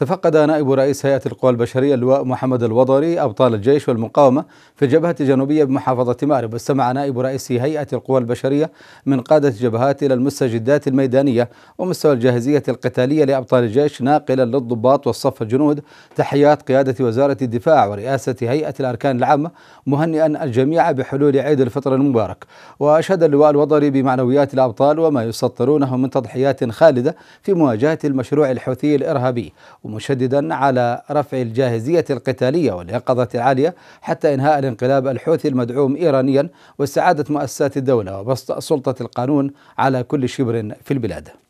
تفقد نائب رئيس هيئة القوى البشرية اللواء محمد الوضري أبطال الجيش والمقاومة في الجبهة الجنوبية بمحافظة مأرب واستمع نائب رئيس هيئة القوى البشرية من قادة الجبهات إلى المستجدات الميدانية ومستوى الجاهزية القتالية لأبطال الجيش ناقلا للضباط والصف الجنود تحيات قيادة وزارة الدفاع ورئاسة هيئة الأركان العامة مهنئا الجميع بحلول عيد الفطر المبارك وأشهد اللواء الوضري بمعنويات الأبطال وما يسطرونه من تضحيات خالدة في مواجهة المشروع الحوثي الإرهابي ومشددا على رفع الجاهزية القتالية واليقظة العالية حتى إنهاء الانقلاب الحوثي المدعوم إيرانيا واستعادة مؤسسات الدولة وبسط سلطة القانون على كل شبر في البلاد